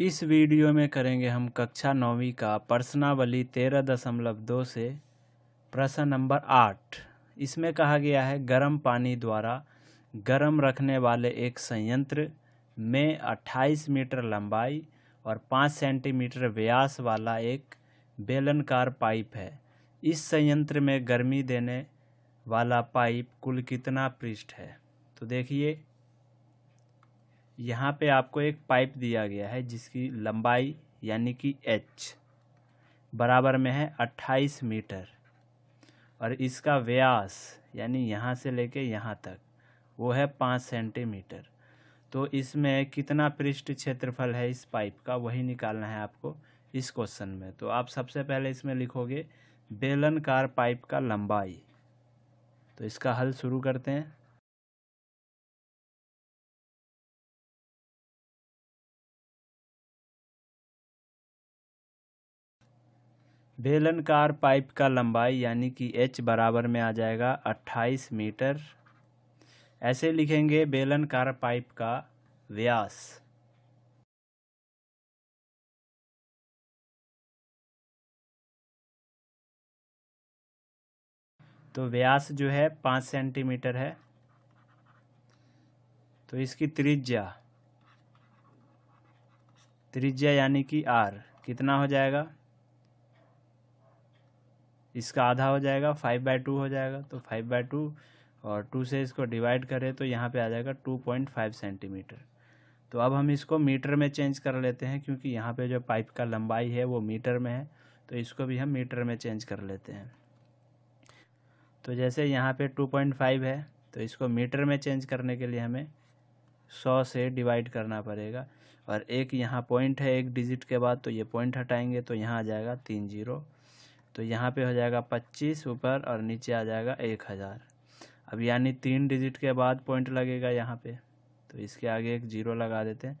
इस वीडियो में करेंगे हम कक्षा नौवीं का प्रश्नावली तेरह दशमलव दो से प्रश्न नंबर आठ इसमें कहा गया है गर्म पानी द्वारा गर्म रखने वाले एक संयंत्र में 28 मीटर लंबाई और पाँच सेंटीमीटर व्यास वाला एक बेलनकार पाइप है इस संयंत्र में गर्मी देने वाला पाइप कुल कितना पृष्ठ है तो देखिए यहाँ पे आपको एक पाइप दिया गया है जिसकी लंबाई यानी कि एच बराबर में है अट्ठाईस मीटर और इसका व्यास यानी यहाँ से लेके यहाँ तक वो है पाँच सेंटीमीटर तो इसमें कितना पृष्ठ क्षेत्रफल है इस पाइप का वही निकालना है आपको इस क्वेश्चन में तो आप सबसे पहले इसमें लिखोगे बेलनकार पाइप का लंबाई तो इसका हल शुरू करते हैं बेलनकार पाइप का लंबाई यानी कि एच बराबर में आ जाएगा 28 मीटर ऐसे लिखेंगे बेलनकार पाइप का व्यास तो व्यास जो है पाँच सेंटीमीटर है तो इसकी त्रिज्या त्रिज्या यानी कि आर कितना हो जाएगा इसका आधा हो जाएगा फाइव बाय टू हो जाएगा तो फाइव बाय टू और टू से इसको डिवाइड करें तो यहाँ पे आ जाएगा टू पॉइंट फाइव सेंटीमीटर तो अब हम इसको मीटर में चेंज कर लेते हैं क्योंकि यहाँ पे जो पाइप का लंबाई है वो मीटर में है तो इसको भी हम मीटर में चेंज कर लेते हैं तो जैसे यहाँ पे फाइव है तो इसको मीटर में चेंज करने के लिए हमें सौ से डिवाइड करना पड़ेगा और एक यहाँ पॉइंट है एक डिजिट के बाद तो ये पॉइंट हटाएंगे तो यहाँ आ जाएगा तीन जीरो तो यहाँ पे हो जाएगा पच्चीस ऊपर और नीचे आ जाएगा एक हज़ार अब यानी तीन डिजिट के बाद पॉइंट लगेगा यहाँ पे तो इसके आगे एक जीरो लगा देते हैं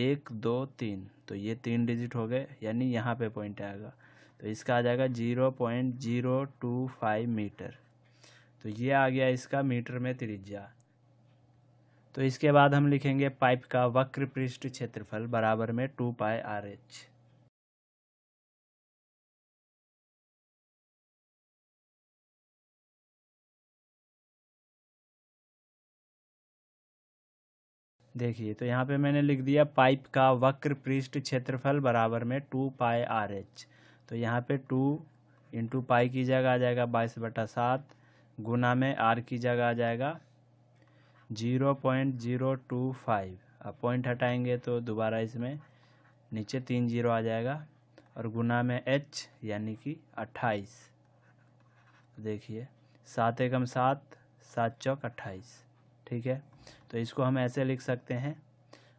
एक दो तीन तो ये तीन डिजिट हो गए यानी यहाँ पे पॉइंट आएगा तो इसका आ जाएगा zero point zero two five metre तो ये आ गया इसका मीटर में त्रिज्या तो इसके बाद हम लिखेंगे पाइप का वक्र पृष्ठ क्षेत्रफल बराबर में टू पाई आर एच देखिए तो यहाँ पे मैंने लिख दिया पाइप का वक्र पृष्ठ क्षेत्रफल बराबर में टू पाई आर एच तो यहाँ पे टू इंटू पाई की जगह आ जाएगा बाईस बटा सात गुना में आर की जगह आ जाएगा zero point zero two five अब पॉइंट हटाएंगे तो दोबारा इसमें नीचे तीन जीरो आ जाएगा और गुना में एच यानी कि अट्ठाईस देखिए सात एकम सात सात चौक अट्ठाईस ठीक है तो इसको हम ऐसे लिख सकते हैं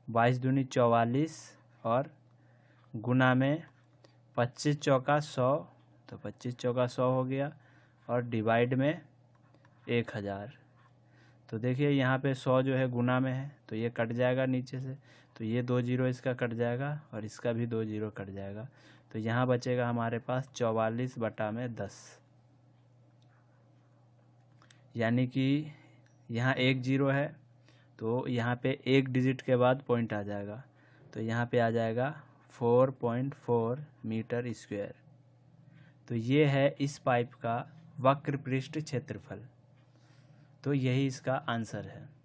बाईस दूनी चौवालीस और गुना में पच्चीस चौका सौ तो पच्चीस चौका सौ हो गया और डिवाइड में एक हज़ार तो देखिए यहाँ पे सौ जो है गुना में है तो ये कट जाएगा नीचे से तो ये दो जीरो इसका कट जाएगा और इसका भी दो जीरो कट जाएगा तो यहाँ बचेगा हमारे पास चौवालीस बटा में दस यानी कि यहाँ एक जीरो है तो यहाँ पे एक डिजिट के बाद पॉइंट आ जाएगा तो यहाँ पे आ जाएगा four point four metre square तो ये है इस पाइप का वक्र पृष्ठ क्षेत्रफल तो यही इसका आंसर है